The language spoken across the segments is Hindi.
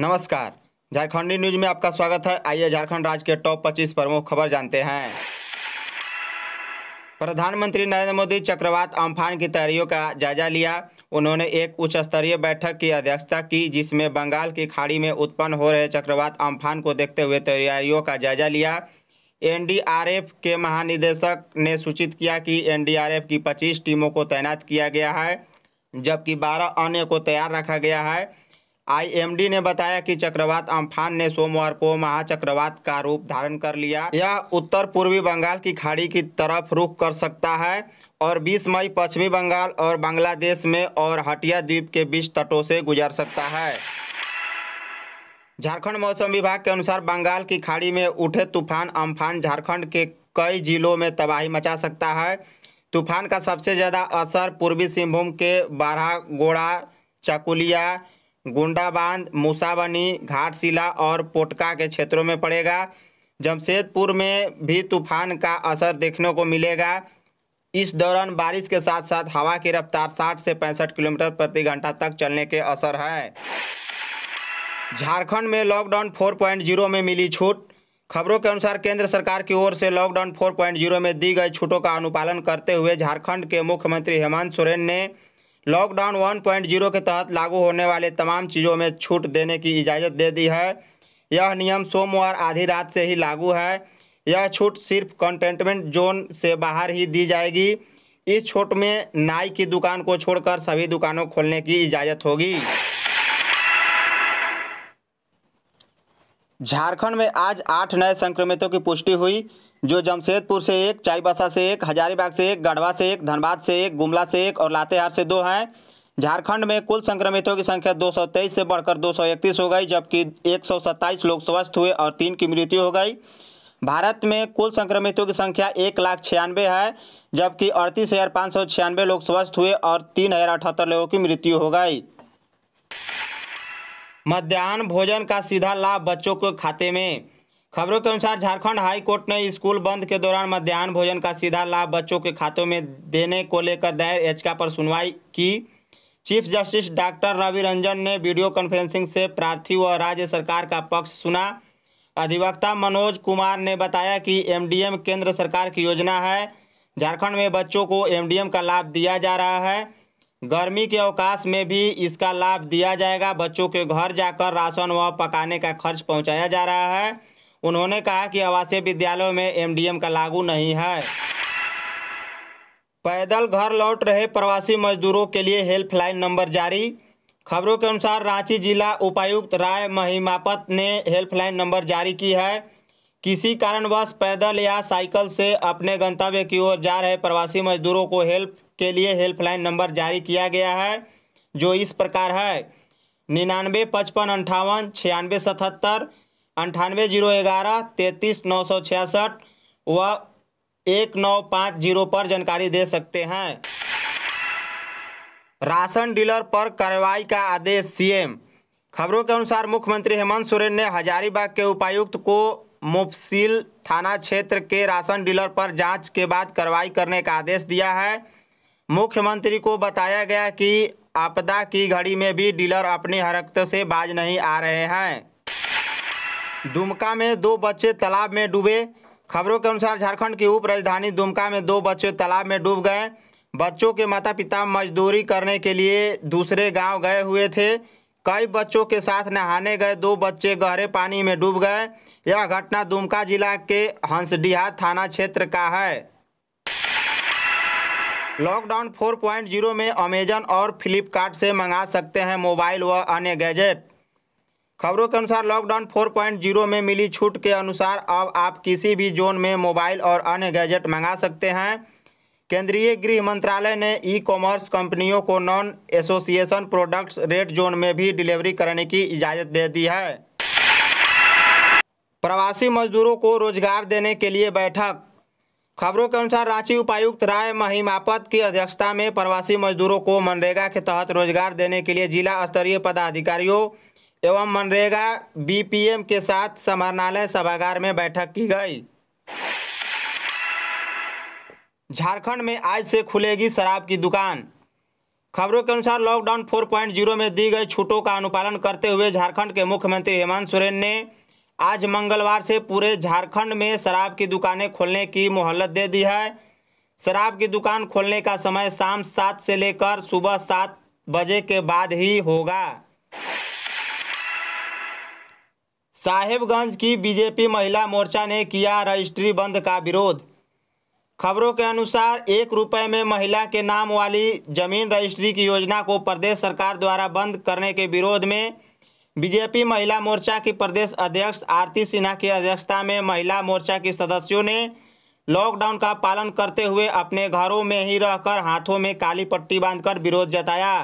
नमस्कार झारखंडी न्यूज में आपका स्वागत है आइए झारखंड राज्य के टॉप 25 प्रमुख खबर जानते हैं प्रधानमंत्री नरेंद्र मोदी चक्रवात अम्फान की तैयारियों का जायजा लिया उन्होंने एक उच्च स्तरीय बैठक की अध्यक्षता की जिसमें बंगाल की खाड़ी में उत्पन्न हो रहे चक्रवात अम्फान को देखते हुए तैयारियों का जायजा लिया एन के महानिदेशक ने सूचित किया कि एन की पच्चीस टीमों को तैनात किया गया है जबकि बारह अन्य को तैयार रखा गया है आईएमडी ने बताया कि चक्रवात अम्फान ने सोमवार को महाचक्रवात का रूप धारण कर लिया यह उत्तर पूर्वी बंगाल की खाड़ी की तरफ रुख कर सकता है और 20 मई पश्चिमी बंगाल और बांग्लादेश में और हटिया द्वीप के बीच तटों से गुजर सकता है झारखंड मौसम विभाग के अनुसार बंगाल की खाड़ी में उठे तूफान अम्फान झारखंड के कई जिलों में तबाही मचा सकता है तूफान का सबसे ज़्यादा असर पूर्वी सिंहभूम के बारहागोड़ा चकुलिया गोंडाबांद मूसाबनी घाटशिला और पोटका के क्षेत्रों में पड़ेगा जमशेदपुर में भी तूफान का असर देखने को मिलेगा इस दौरान बारिश के साथ साथ हवा की रफ्तार 60 से 65 किलोमीटर प्रति घंटा तक चलने के असर है झारखंड में लॉकडाउन 4.0 में मिली छूट खबरों के अनुसार केंद्र सरकार की ओर से लॉकडाउन 4.0 में दी गई छूटों का अनुपालन करते हुए झारखंड के मुख्यमंत्री हेमंत सोरेन ने लॉकडाउन 1.0 के तहत लागू होने वाले तमाम चीज़ों में छूट देने की इजाज़त दे दी है यह नियम सोमवार आधी रात से ही लागू है यह छूट सिर्फ कंटेनमेंट जोन से बाहर ही दी जाएगी इस छूट में नाई की दुकान को छोड़कर सभी दुकानों खोलने की इजाज़त होगी झारखंड में आज आठ नए संक्रमितों की पुष्टि हुई जो जमशेदपुर से एक चाईबासा से एक हजारीबाग से एक गढ़वा से एक धनबाद से एक गुमला से एक और लातेहार से दो हैं झारखंड में कुल संक्रमितों की संख्या 223 से बढ़कर 231 हो गई जबकि 127 लोग स्वस्थ हुए और तीन की मृत्यु हो गई भारत में कुल संक्रमितों की संख्या एक लाख छियानवे है जबकि अड़तीस हज़ार पाँच सौ छियानवे लोग स्वस्थ हुए और तीन हज़ार अठहत्तर लोगों की मृत्यु हो गई मध्यान्ह भोजन का सीधा लाभ बच्चों के खाते में खबरों के अनुसार झारखंड हाई कोर्ट ने स्कूल बंद के दौरान मध्यान्ह भोजन का सीधा लाभ बच्चों के खातों में देने को लेकर दायर याचिका पर सुनवाई की chief justice doctor Ravi Ranjan ने वीडियो कॉन्फ्रेंसिंग से प्रार्थी व राज्य सरकार का पक्ष सुना अधिवक्ता मनोज कुमार ने बताया कि एमडीएम केंद्र सरकार की योजना है झारखंड में बच्चों को एमडीएम का लाभ दिया जा रहा है गर्मी के अवकाश में भी इसका लाभ दिया जाएगा बच्चों के घर जाकर राशन व पकाने का खर्च पहुंचाया जा रहा है उन्होंने कहा कि आवासीय विद्यालयों में एमडीएम का लागू नहीं है पैदल घर लौट रहे प्रवासी मजदूरों के लिए हेल्पलाइन नंबर जारी खबरों के अनुसार रांची जिला उपायुक्त राय महिमापत ने हेल्पलाइन नंबर जारी की है किसी कारणवश पैदल या साइकिल से अपने गंतव्य की ओर जा रहे प्रवासी मजदूरों को हेल्प के लिए हेल्पलाइन नंबर जारी किया गया है जो इस प्रकार है निन्यानवे पचपन अंठावन छियानवे सतहत्तर अंठानवे जीरो ग्यारह तैंतीस नौ सौ छियासठ व एक नौ पाँच जीरो पर जानकारी दे सकते हैं राशन डीलर पर कार्रवाई का आदेश सीएम खबरों के अनुसार मुख्यमंत्री हेमंत सोरेन ने हजारीबाग के उपायुक्त को मुफसिल थाना क्षेत्र के राशन डीलर पर जांच के बाद कार्रवाई करने का आदेश दिया है मुख्यमंत्री को बताया गया कि आपदा की घड़ी में भी डीलर अपनी हरकत से बाज नहीं आ रहे हैं दुमका में दो बच्चे तालाब में डूबे खबरों के अनुसार झारखंड की उप राजधानी दुमका में दो बच्चे तालाब में डूब गए बच्चों के माता पिता मजदूरी करने के लिए दूसरे गांव गए हुए थे कई बच्चों के साथ नहाने गए दो बच्चे गहरे पानी में डूब गए यह घटना दुमका जिला के हंसडीहा थाना क्षेत्र का है लॉकडाउन 4.0 में अमेजन और फ्लिपकार्ट से मंगा सकते हैं मोबाइल व अन्य गैजेट खबरों के अनुसार लॉकडाउन 4.0 में मिली छूट के अनुसार अब आप किसी भी जोन में मोबाइल और अन्य गैजेट मंगा सकते हैं केंद्रीय गृह मंत्रालय ने ई कॉमर्स कंपनियों को non association products red zone में भी डिलीवरी करने की इजाज़त दे दी है प्रवासी मजदूरों को रोजगार देने के लिए बैठक खबरों के अनुसार रांची उपायुक्त राय महिमापत की अध्यक्षता में प्रवासी मजदूरों को मनरेगा के तहत रोजगार देने के लिए जिला स्तरीय पदाधिकारियों एवं मनरेगा बीपीएम के साथ समरणालय सभागार में बैठक की गई झारखंड में आज से खुलेगी शराब की दुकान खबरों के अनुसार लॉकडाउन 4.0 में दी गई छूटों का अनुपालन करते हुए झारखंड के मुख्यमंत्री हेमंत सोरेन ने आज मंगलवार से पूरे झारखंड में शराब की दुकानें खोलने की मोहलत दे दी है शराब की दुकान खोलने का समय शाम सात से लेकर सुबह सात बजे के बाद ही होगा साहेबगंज की बीजेपी महिला मोर्चा ने किया रजिस्ट्री बंद का विरोध खबरों के अनुसार एक रुपए में महिला के नाम वाली जमीन रजिस्ट्री की योजना को प्रदेश सरकार द्वारा बंद करने के विरोध में बीजेपी महिला मोर्चा की प्रदेश अध्यक्ष आरती सिन्हा की अध्यक्षता में महिला मोर्चा के सदस्यों ने लॉकडाउन का पालन करते हुए अपने घरों में ही रहकर हाथों में काली पट्टी बांधकर विरोध जताया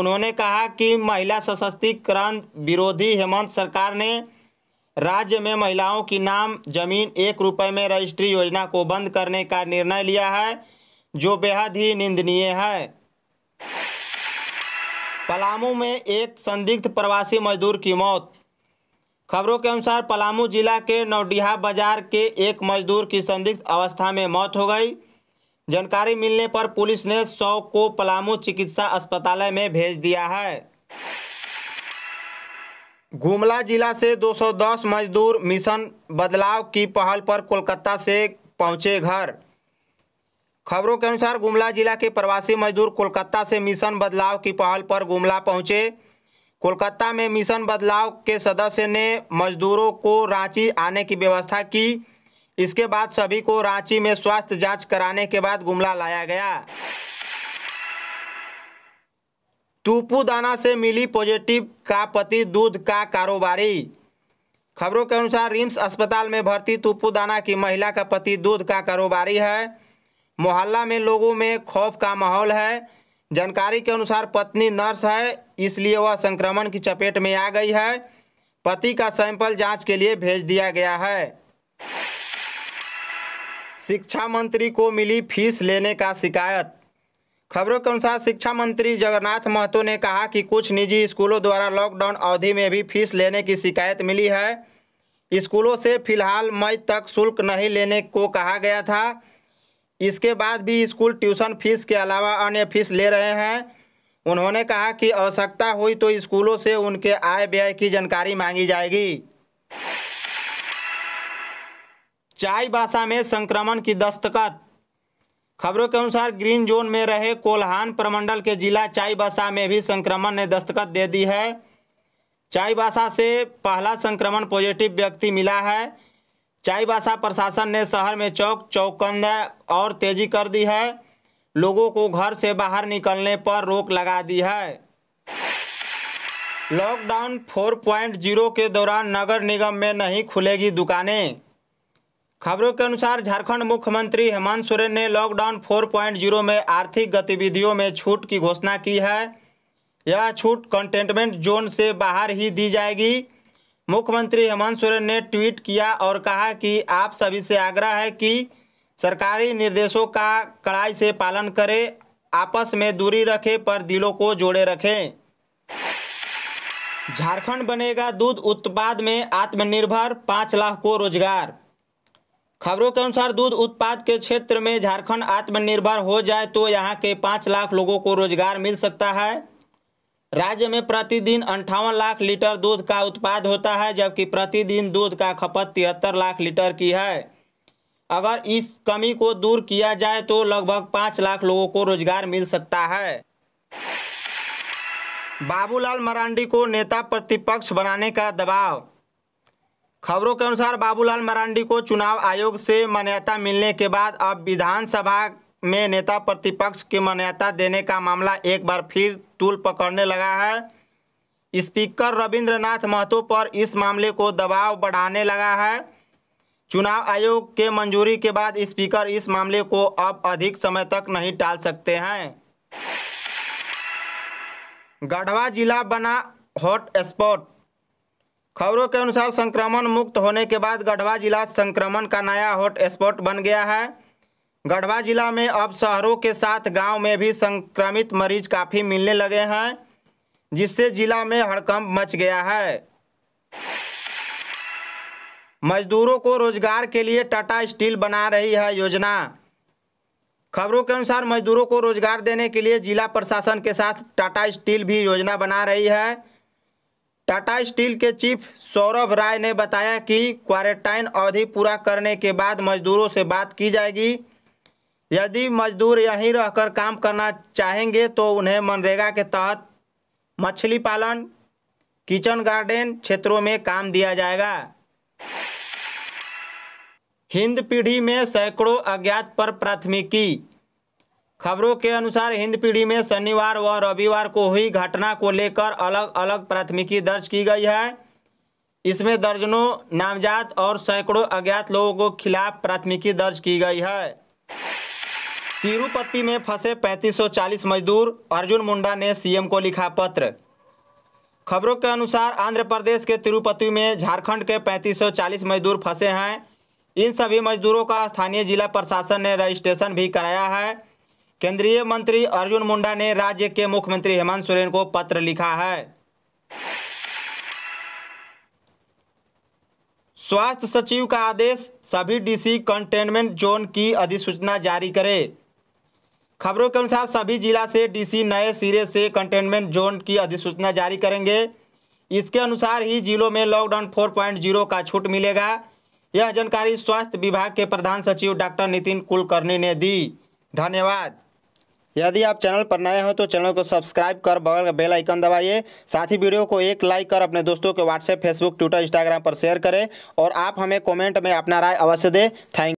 उन्होंने कहा कि महिला सशक्तिकरण विरोधी हेमंत सरकार ने राज्य में महिलाओं की नाम जमीन एक रुपये में रजिस्ट्री योजना को बंद करने का निर्णय लिया है जो बेहद ही निंदनीय है पलामू में एक संदिग्ध प्रवासी मजदूर की मौत खबरों के अनुसार पलामू जिला के नवडिहा बाजार के एक मजदूर की संदिग्ध अवस्था में मौत हो गई जानकारी मिलने पर पुलिस ने शव को पलामू चिकित्सा अस्पताल में भेज दिया है गुमला जिला से 210 मजदूर मिशन बदलाव की पहल पर कोलकाता से पहुंचे घर खबरों के अनुसार गुमला जिला के प्रवासी मजदूर कोलकाता से मिशन बदलाव की पहल पर गुमला पहुंचे कोलकाता में मिशन बदलाव के सदस्य ने मजदूरों को रांची आने की व्यवस्था की इसके बाद सभी को रांची में स्वास्थ्य जांच कराने के बाद गुमला लाया गया दाना से मिली पॉजिटिव का पति दूध का कारोबारी खबरों के अनुसार रिम्स अस्पताल में भर्ती दाना की महिला का पति दूध का कारोबारी है मोहल्ला में लोगों में खौफ का माहौल है जानकारी के अनुसार पत्नी नर्स है इसलिए वह संक्रमण की चपेट में आ गई है पति का सैंपल जांच के लिए भेज दिया गया है शिक्षा मंत्री को मिली फीस लेने का शिकायत खबरों के अनुसार शिक्षा मंत्री जगन्नाथ महतो ने कहा कि कुछ निजी स्कूलों द्वारा लॉकडाउन अवधि में भी फीस लेने की शिकायत मिली है स्कूलों से फिलहाल मई तक शुल्क नहीं लेने को कहा गया था इसके बाद भी स्कूल ट्यूशन फीस के अलावा अन्य फीस ले रहे हैं उन्होंने कहा कि आवश्यकता हुई तो स्कूलों से उनके आय व्यय की जानकारी मांगी जाएगी चाय भाषा में संक्रमण की दस्तखत खबरों के अनुसार ग्रीन जोन में रहे कोल्हान प्रमंडल के जिला चाय भाषा में भी संक्रमण ने दस्तखत दे दी है चाय भाषा से पहला संक्रमण पॉजिटिव व्यक्ति मिला है चाय भाषा प्रशासन ने शहर में चौक चौकंद और तेजी कर दी है लोगों को घर से बाहर निकलने पर रोक लगा दी है लॉकडाउन 4.0 के दौरान नगर निगम में नहीं खुलेगी दुकानें खबरों के अनुसार झारखंड मुख्यमंत्री हेमंत सोरेन ने लॉकडाउन 4.0 में आर्थिक गतिविधियों में छूट की घोषणा की है यह छूट कंटेनमेंट जोन से बाहर ही दी जाएगी मुख्यमंत्री हेमंत सोरेन ने ट्वीट किया और कहा कि आप सभी से आग्रह है कि सरकारी निर्देशों का कड़ाई से पालन करें आपस में दूरी रखें पर दिलों को जोड़े रखें झारखंड बनेगा दूध उत्पाद में आत्मनिर्भर पाँच लाख को रोजगार खबरों के अनुसार दूध उत्पाद के क्षेत्र में झारखंड आत्मनिर्भर हो जाए तो यहाँ के पाँच लाख लोगों को रोजगार मिल सकता है राज्य में प्रतिदिन अंठावन लाख लीटर दूध का उत्पाद होता है जबकि प्रतिदिन दूध का खपत तिहत्तर लाख लीटर की है अगर इस कमी को दूर किया जाए तो लगभग पाँच लाख लोगों को रोजगार मिल सकता है बाबूलाल मरांडी को नेता प्रतिपक्ष बनाने का दबाव खबरों के अनुसार बाबूलाल मरांडी को चुनाव आयोग से मान्यता मिलने के बाद अब विधानसभा में नेता प्रतिपक्ष के मान्यता देने का मामला एक बार फिर तूल पकड़ने लगा है स्पीकर रविंद्रनाथ महतो पर इस मामले को दबाव बढ़ाने लगा है चुनाव आयोग के मंजूरी के बाद स्पीकर इस मामले को अब अधिक समय तक नहीं टाल सकते हैं गढ़वा जिला बना हॉट स्पॉट खबरों के अनुसार संक्रमण मुक्त होने के बाद गढ़वा जिला संक्रमण का नया हॉट स्पॉट बन गया है गढ़वा जिला में अब शहरों के साथ गांव में भी संक्रमित मरीज काफ़ी मिलने लगे हैं जिससे जिला में हड़कंप मच गया है मजदूरों को रोजगार के लिए टाटा स्टील बना रही है योजना खबरों के अनुसार मजदूरों को रोजगार देने के लिए जिला प्रशासन के साथ टाटा स्टील भी योजना बना रही है टाटा स्टील के चीफ सौरभ राय ने बताया कि क्वारंटाइन अवधि पूरा करने के बाद मजदूरों से बात की जाएगी यदि मजदूर यहीं रहकर काम करना चाहेंगे तो उन्हें मनरेगा के तहत मछली पालन किचन गार्डन क्षेत्रों में काम दिया जाएगा हिंद पीढ़ी में सैकड़ों अज्ञात पर प्राथमिकी खबरों के अनुसार हिंद पीढ़ी में शनिवार व रविवार को हुई घटना को लेकर अलग अलग प्राथमिकी दर्ज की गई है इसमें दर्जनों नामजात और सैकड़ों अज्ञात लोगों के खिलाफ प्राथमिकी दर्ज की गई है तिरुपति में फंसे 3540 मजदूर अर्जुन मुंडा ने सीएम को लिखा पत्र खबरों के अनुसार आंध्र प्रदेश के तिरुपति में झारखंड के 3540 मजदूर फंसे हैं इन सभी मजदूरों का स्थानीय जिला प्रशासन ने रजिस्ट्रेशन भी कराया है केंद्रीय मंत्री अर्जुन मुंडा ने राज्य के मुख्यमंत्री हेमंत सोरेन को पत्र लिखा है स्वास्थ्य सचिव का आदेश सभी डीसी कंटेनमेंट जोन की अधिसूचना जारी करें खबरों के अनुसार सभी जिला से डीसी नए सिरे से कंटेनमेंट जोन की अधिसूचना जारी करेंगे इसके अनुसार ही जिलों में लॉकडाउन 4.0 का छूट मिलेगा यह जानकारी स्वास्थ्य विभाग के प्रधान सचिव डॉक्टर नितिन कुलकर्णी ने दी धन्यवाद यदि आप चैनल पर नए हो तो चैनल को सब्सक्राइब कर बगल का बेल आइकन दबाइए साथ ही वीडियो को एक लाइक कर अपने दोस्तों के व्हाट्सएप फेसबुक ट्विटर इंस्टाग्राम पर शेयर करें और आप हमें कमेंट में अपना राय अवश्य दें थैंक